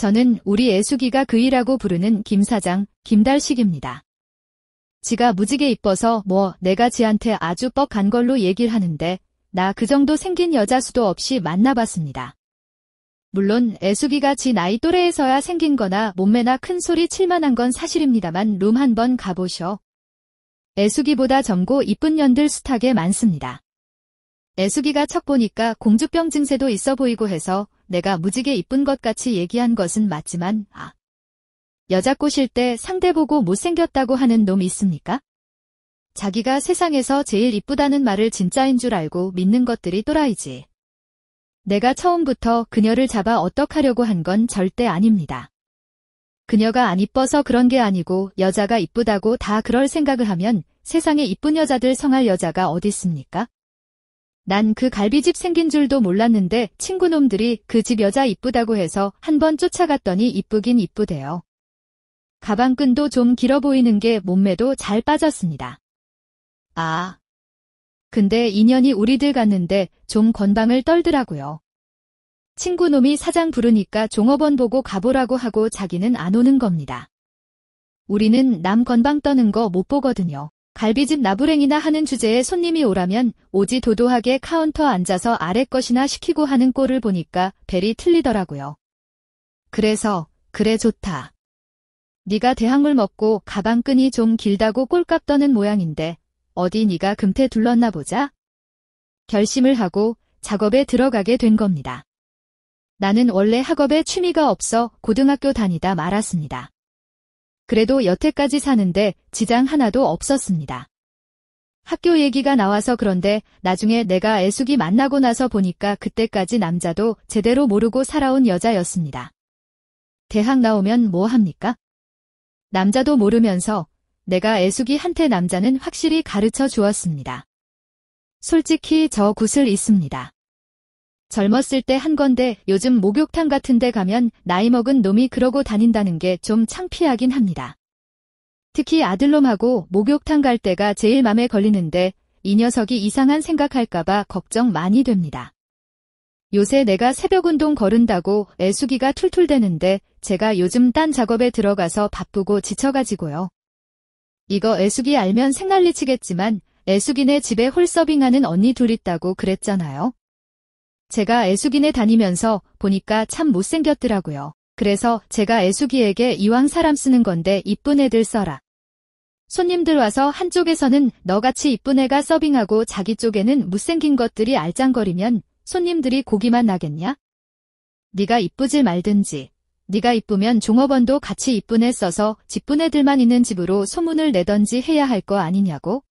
저는 우리 애숙이가 그이라고 부르는 김 사장, 김달식입니다. 지가 무지개 이뻐서 뭐 내가 지한테 아주 뻑한 걸로 얘기를 하는데 나 그 정도 생긴 여자 수도 없이 만나봤습니다. 물론 애숙이가지 나이 또래에서야 생긴 거나 몸매나 큰 소리 칠만한 건 사실입니다만 룸 한번 가보셔. 애숙이보다 젊고 이쁜 년들 숱하게 많습니다. 애숙이가 척 보니까 공주병 증세도 있어 보이고 해서 내가 무지개 이쁜 것 같이 얘기한 것은 맞지만 아. 여자 꼬실 때 상대 보고 못생겼다고 하는 놈 있습니까? 자기가 세상에서 제일 이쁘다는 말을 진짜인 줄 알고 믿는 것들이 또라이지. 내가 처음부터 그녀를 잡아 어떡하려고 한 건 절대 아닙니다. 그녀가 안 이뻐서 그런 게 아니고 여자가 이쁘다고 다 그럴 생각을 하면 세상에 이쁜 여자들 성할 여자가 어딨습니까? 난그 갈비집 생긴 줄도 몰랐는데 친구놈들이 그 집 여자 이쁘다고 해서 한번 쫓아갔더니 이쁘긴 이쁘대요. 가방끈도 좀 길어 보이는 게 몸매도 잘 빠졌습니다. 아. 근데 인연이 우리들 갔는데 좀 건방을 떨더라고요. 친구놈이 사장 부르니까 종업원 보고 가보라고 하고 자기는 안 오는 겁니다. 우리는 남 건방 떠는 거 못 보거든요. 갈비집 나부랭이나 하는 주제에 손님이 오라면 오지 도도하게 카운터 앉아서 아래 것이나 시키고 하는 꼴을 보니까 벨이 틀리더라고요. 그래서 그래 좋다. 네가 대학물 먹고 가방끈이 좀 길다고 꼴값 떠는 모양인데 어디 네가 금태 둘렀나 보자. 결심을 하고 작업에 들어가게 된 겁니다. 나는 원래 학업에 취미가 없어 고등학교 다니다 말았습니다. 그래도 여태까지 사는데 지장 하나도 없었습니다. 학교 얘기가 나와서 그런데 나중에 내가 애숙이 만나고 나서 보니까 그때까지 남자도 제대로 모르고 살아온 여자였습니다. 대학 나오면 뭐 합니까? 남자도 모르면서 내가 애숙이한테 남자는 확실히 가르쳐 주었습니다. 솔직히 저 구슬 있습니다. 젊었을 때 한 건데 요즘 목욕탕 같은 데 가면 나이 먹은 놈이 그러고 다닌다는 게 좀 창피하긴 합니다. 특히 아들놈하고 목욕탕 갈 때가 제일 맘에 걸리는데 이 녀석이 이상한 생각할까봐 걱정 많이 됩니다. 요새 내가 새벽 운동 거른다고 애수기가 툴툴대는데 제가 요즘 딴 작업에 들어가서 바쁘고 지쳐가지고요. 이거 애수기 알면 생난리치겠지만 애수기네 집에 홀서빙하는 언니 둘 있다고 그랬잖아요. 제가 애숙인네 다니면서 보니까 참 못생겼더라고요. 그래서 제가 애숙이에게 이왕 사람 쓰는 건데 이쁜 애들 써라. 손님들 와서 한쪽에서는 너같이 이쁜 애가 서빙하고 자기 쪽에는 못생긴 것들이 알짱거리면 손님들이 고기만 나겠냐? 네가 이쁘질 말든지. 네가 이쁘면 종업원도 같이 이쁜 애 써서 직분 애들만 있는 집으로 소문을 내던지 해야 할 거 아니냐고?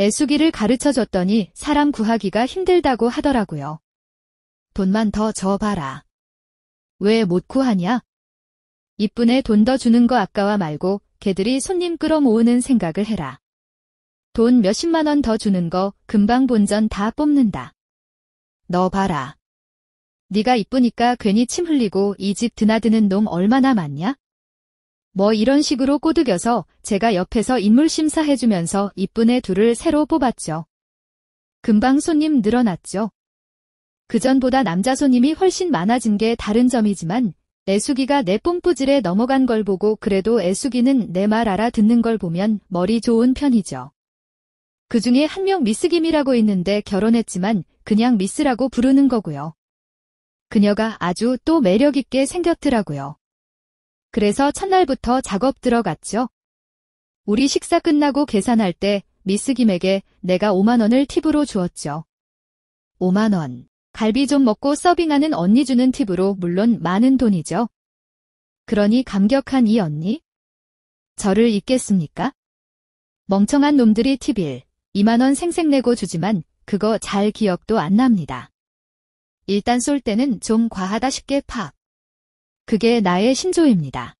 애수기를 가르쳐줬더니 사람 구하기가 힘들다고 하더라고요. 돈만 더 줘봐라. 왜 못 구하냐? 이쁜애 돈 더 주는 거 아까워 말고 걔들이 손님 끌어 모으는 생각을 해라. 돈 몇십만 원 더 주는 거 금방 본전 다 뽑는다. 너 봐라. 네가 이쁘니까 괜히 침 흘리고 이 집 드나드는 놈 얼마나 많냐? 뭐 이런 식으로 꼬드겨서 제가 옆에서 인물 심사해주면서 이쁜애 둘을 새로 뽑았죠. 금방 손님 늘어났죠. 그전보다 남자 손님이 훨씬 많아진 게 다른 점이지만 애숙이가내 뽐뿌질에 넘어간 걸 보고 그래도 애숙이는내 말 알아듣는 걸 보면 머리 좋은 편이죠. 그 중에 한 명 미스김이라고 있는데 결혼했지만 그냥 미스라고 부르는 거고요. 그녀가 아주 또 매력있게 생겼더라고요. 그래서 첫날부터 작업 들어갔죠. 우리 식사 끝나고 계산할 때 미스김에게 내가 5만원을 팁으로 주었죠. 5만원. 갈비 좀 먹고 서빙하는 언니 주는 팁으로 물론 많은 돈이죠. 그러니 감격한 이 언니? 저를 잊겠습니까? 멍청한 놈들이 팁일 2만원 생색 내고 주지만 그거 잘 기억도 안 납니다. 일단 쏠 때는 좀 과하다 싶게 팍. 그게 나의 신조입니다.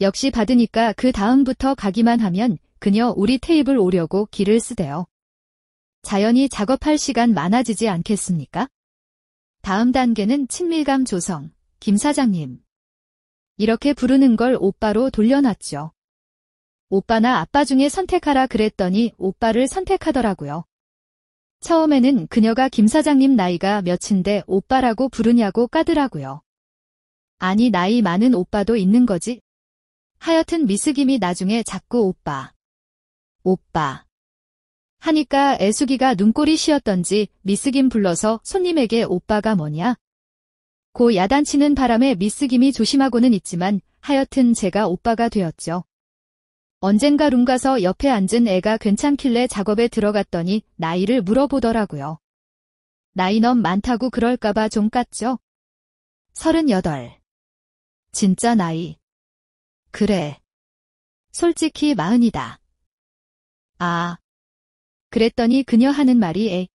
역시 받으니까 그 다음부터 가기만 하면 그녀 우리 테이블 오려고 길을 쓰대요. 자연히 작업할 시간 많아지지 않겠습니까? 다음 단계는 친밀감 조성, 김 사장님. 이렇게 부르는 걸 오빠로 돌려놨죠. 오빠나 아빠 중에 선택하라 그랬더니 오빠를 선택하더라고요. 처음에는 그녀가 김 사장님 나이가 몇인데 오빠라고 부르냐고 까더라고요. 아니 나이 많은 오빠도 있는 거지? 하여튼 미스김이 나중에 자꾸 오빠, 오빠, 하니까 애숙이가 눈꼬리 씌었던지 미스김 불러서 손님에게 오빠가 뭐냐? 고 야단치는 바람에 미스김이 조심하고는 있지만 하여튼 제가 오빠가 되었죠. 언젠가 룸 가서 옆에 앉은 애가 괜찮길래 작업에 들어갔더니 나이를 물어보더라고요. 나이 넘 많다고 그럴까봐 좀 깠죠? 38. 진짜 나이. 그래. 솔직히 마흔이다. 아, 그랬더니 그녀 하는 말이 에.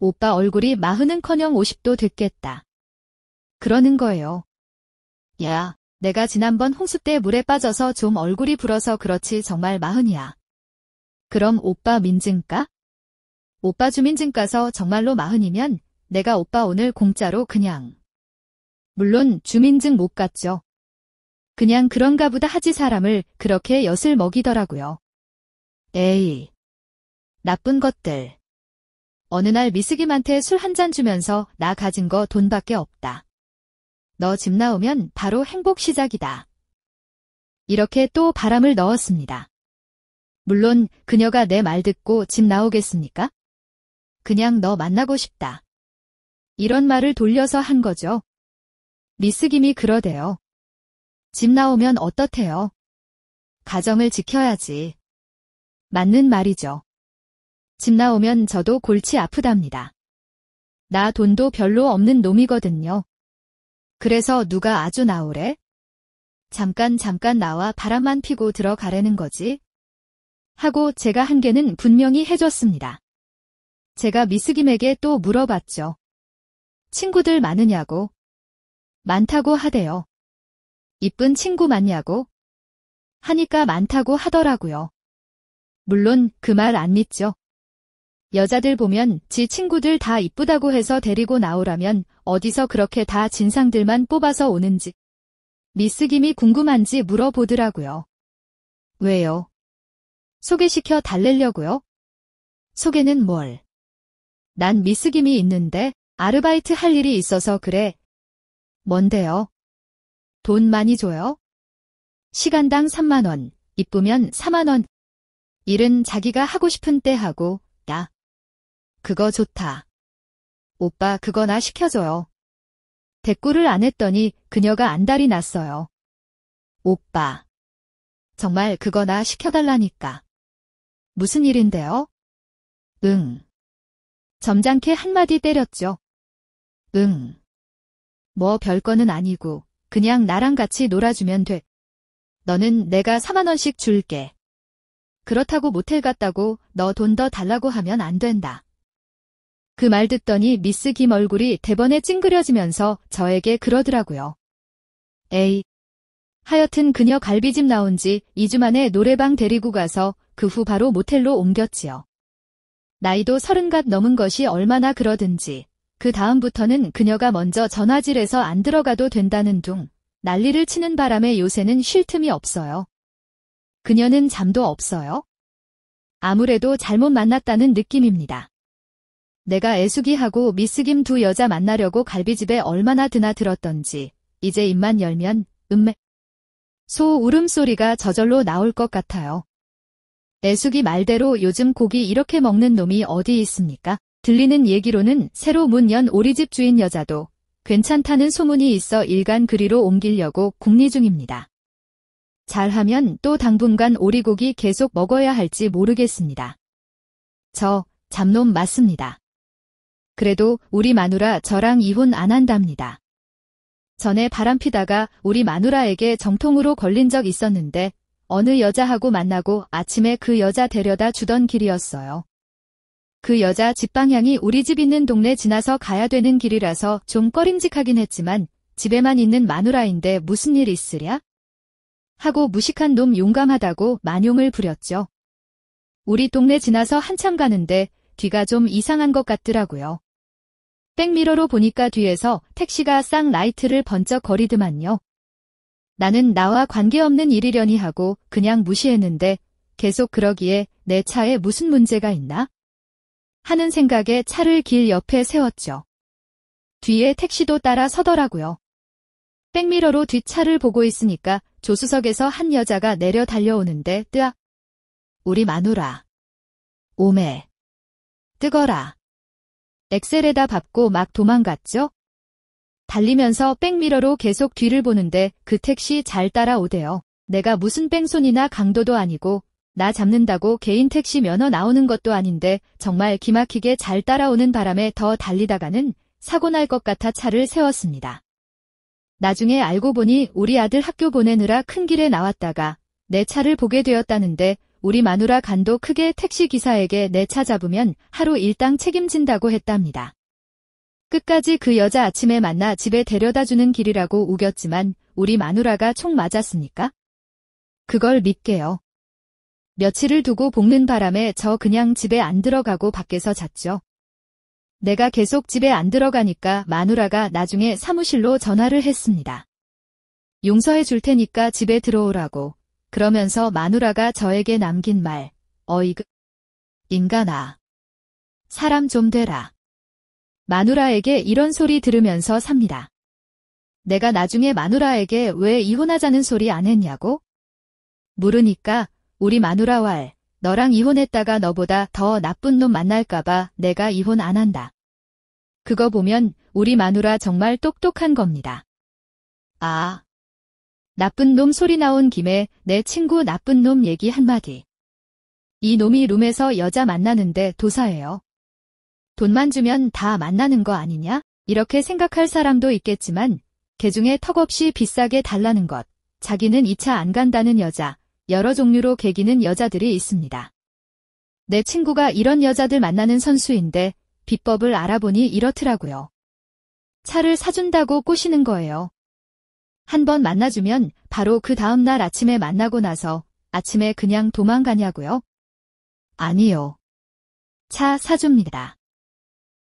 오빠 얼굴이 마흔은커녕 50도 됐겠다. 그러는 거예요. 야, 내가 지난번 홍수 때 물에 빠져서 좀 얼굴이 불어서 그렇지 정말 마흔이야. 그럼 오빠 민증까? 오빠 주민증가서 정말로 마흔이면 내가 오빠 오늘 공짜로 그냥. 물론 주민증 못 갔죠. 그냥 그런가 보다 하지 사람을 그렇게 엿을 먹이더라고요. 에이. 나쁜 것들. 어느 날미스김한테술 한 잔 주면서 나 가진 거 돈밖에 없다. 너 집 나오면 바로 행복 시작이다. 이렇게 또 바람을 넣었습니다. 물론 그녀가 내 말 듣고 집 나오겠습니까? 그냥 너 만나고 싶다. 이런 말을 돌려서 한 거죠. 미스김이 그러대요. 집 나오면 어떻대요? 가정을 지켜야지. 맞는 말이죠. 집 나오면 저도 골치 아프답니다. 나 돈도 별로 없는 놈이거든요. 그래서 누가 아주 나오래? 잠깐 잠깐 나와 바람만 피고 들어가려는 거지? 하고 제가 한 개는 분명히 해줬습니다. 제가 미스김에게 또 물어봤죠. 친구들 많으냐고. 많다고 하대요. 이쁜 친구 많냐고. 하니까 많다고 하더라고요. 물론 그 말 안 믿죠. 여자들 보면 지 친구들 다 이쁘다고 해서 데리고 나오라면 어디서 그렇게 다 진상들만 뽑아서 오는지 미스 김이 궁금한지 물어보더라고요. 왜요? 소개시켜 달래려고요? 소개는 뭘? 난 미스 김이 있는데 아르바이트 할 일이 있어서 그래. 뭔데요? 돈 많이 줘요? 시간당 3만원, 이쁘면 4만원. 일은 자기가 하고 싶은 때 하고, 나. 그거 좋다. 오빠 그거 나 시켜줘요. 대꾸를 안 했더니 그녀가 안달이 났어요. 오빠. 정말 그거 나 시켜달라니까. 무슨 일인데요? 응. 점잖게 한마디 때렸죠. 응. 뭐 별거는 아니고 그냥 나랑 같이 놀아주면 돼. 너는 내가 4만원씩 줄게. 그렇다고 모텔 갔다고 너 돈 더 달라고 하면 안 된다. 그말 듣더니 미스 김 얼굴이 대번에 찡그려지면서 저에게 그러더라고요. 에이. 하여튼 그녀 갈비집 나온 지 2주 만에 노래방 데리고 가서 그 후 바로 모텔로 옮겼지요. 나이도 서른갓 넘은 것이 얼마나 그러든지 그 다음부터는 그녀가 먼저 전화질에서 안 들어가도 된다는 둥 난리를 치는 바람에 요새는 쉴 틈이 없어요. 그녀는 잠도 없어요. 아무래도 잘못 만났다는 느낌입니다. 내가 애숙이하고 미스김 두 여자 만나려고 갈비집에 얼마나 드나 들었던지 이제 입만 열면 음메 소 울음소리가 저절로 나올 것 같아요. 애숙이 말대로 요즘 고기 이렇게 먹는 놈이 어디 있습니까? 들리는 얘기로는 새로 문 연 오리집 주인 여자도 괜찮다는 소문이 있어 일간 그리로 옮기려고 궁리 중입니다. 잘하면 또 당분간 오리고기 계속 먹어야 할지 모르겠습니다. 저, 잡놈 맞습니다. 그래도 우리 마누라 저랑 이혼 안 한답니다. 전에 바람피다가 우리 마누라에게 정통으로 걸린 적 있었는데 어느 여자하고 만나고 아침에 그 여자 데려다 주던 길이었어요. 그 여자 집 방향이 우리 집 있는 동네 지나서 가야 되는 길이라서 좀 꺼림직하긴 했지만 집에만 있는 마누라인데 무슨 일 있으랴? 하고 무식한 놈 용감하다고 만용을 부렸죠. 우리 동네 지나서 한참 가는데 뒤가 좀 이상한 것 같더라고요. 백미러로 보니까 뒤에서 택시가 쌍라이트를 번쩍 거리더만요. 나는 나와 관계없는 일이려니 하고 그냥 무시했는데 계속 그러기에 내 차에 무슨 문제가 있나? 하는 생각에 차를 길 옆에 세웠죠. 뒤에 택시도 따라 서더라고요. 백미러로 뒷차를 보고 있으니까 조수석에서 한 여자가 내려 달려오는데 뜨악. 우리 마누라. 오메. 뜨거라. 엑셀에다 밟고 막 도망갔죠? 달리면서 백미러로 계속 뒤를 보는데 그 택시 잘 따라오대요. 내가 무슨 뺑소니나 강도도 아니고 나 잡는다고 개인 택시 면허 나오는 것도 아닌데 정말 기막히게 잘 따라오는 바람에 더 달리다가는 사고 날 것 같아 차를 세웠습니다. 나중에 알고 보니 우리 아들 학교 보내느라 큰 길에 나왔다가 내 차를 보게 되었다는데 우리 마누라 간도 크게 택시기사에게 내 차 잡으면 하루 일당 책임진다고 했답니다. 끝까지 그 여자 아침에 만나 집에 데려다주는 길이라고 우겼지만 우리 마누라가 총 맞았습니까? 그걸 믿게요. 며칠을 두고 볶는 바람에 저 그냥 집에 안 들어가고 밖에서 잤죠. 내가 계속 집에 안 들어가니까 마누라가 나중에 사무실로 전화를 했습니다. 용서해 줄 테니까 집에 들어오라고 그러면서 마누라가 저에게 남긴 말, 어이그, 인간아. 사람 좀 되라. 마누라에게 이런 소리 들으면서 삽니다. 내가 나중에 마누라에게 왜 이혼하자는 소리 안 했냐고? 물으니까 우리 마누라 왈, 너랑 이혼했다가 너보다 더 나쁜 놈 만날까봐 내가 이혼 안 한다. 그거 보면 우리 마누라 정말 똑똑한 겁니다. 아, 나쁜 놈 소리 나온 김에 내 친구 나쁜 놈 얘기 한마디. 이 놈이 룸에서 여자 만나는데 도사예요. 돈만 주면 다 만나는 거 아니냐? 이렇게 생각할 사람도 있겠지만 개중에 턱없이 비싸게 달라는 것, 자기는 2차 안 간다는 여자, 여러 종류로 개기는 여자들이 있습니다. 내 친구가 이런 여자들 만나는 선수인데 비법을 알아보니 이렇더라고요. 차를 사준다고 꼬시는 거예요. 한번 만나주면 바로 그 다음날 아침에 만나고 나서 아침에 그냥 도망가냐고요? 아니요. 차 사줍니다.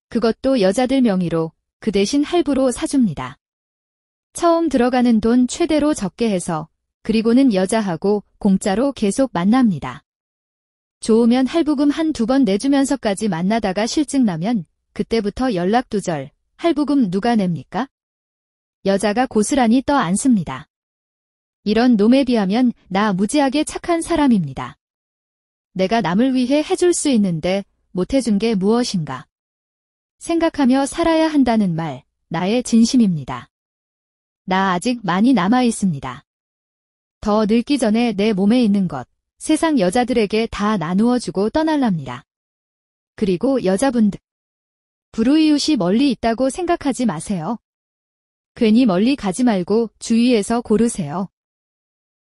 그것도 여자들 명의로 그 대신 할부로 사줍니다. 처음 들어가는 돈 최대로 적게 해서 그리고는 여자하고 공짜로 계속 만납니다. 좋으면 할부금 한 두 번 내주면서까지 만나다가 실증나면 그때부터 연락 두절 할부금 누가 냅니까? 여자가 고스란히 떠안습니다 이런 놈에 비하면 나 무지하게 착한 사람입니다. 내가 남을 위해 해줄 수 있는데 못해준 게 무엇인가. 생각하며 살아야 한다는 말, 나의 진심입니다. 나 아직 많이 남아 있습니다. 더 늙기 전에 내 몸에 있는 것, 세상 여자들에게 다 나누어주고 떠날랍니다. 그리고 여자분들. 불우이웃이 멀리 있다고 생각하지 마세요. 괜히 멀리 가지 말고 주위에서 고르세요.